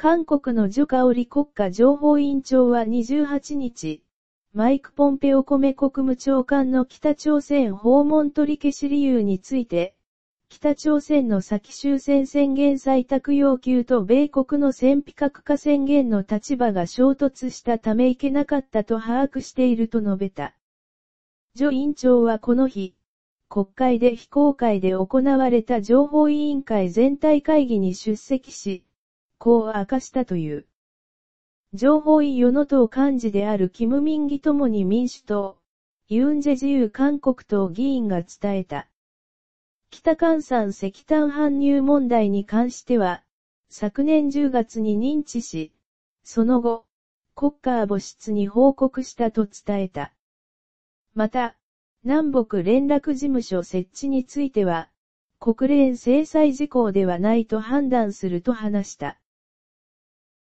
韓国のジョカオリ国家情報委員長は28日、マイク・ポンペオコメ国務長官の北朝鮮訪問取り消し理由について、北朝鮮の先終戦宣言採択要求と米国の戦費核化宣言の立場が衝突したためいけなかったと把握していると述べた。ジョ委員長はこの日、国会で非公開で行われた情報委員会全体会議に出席し、こう明かしたという。情報委与の党幹事であるキム・ミンギともに民主党、ユンジェ自由韓国党議員が伝えた。北関山石炭搬入問題に関しては、昨年10月に認知し、その後、国家母室に報告したと伝えた。また、南北連絡事務所設置については、国連制裁事項ではないと判断すると話した。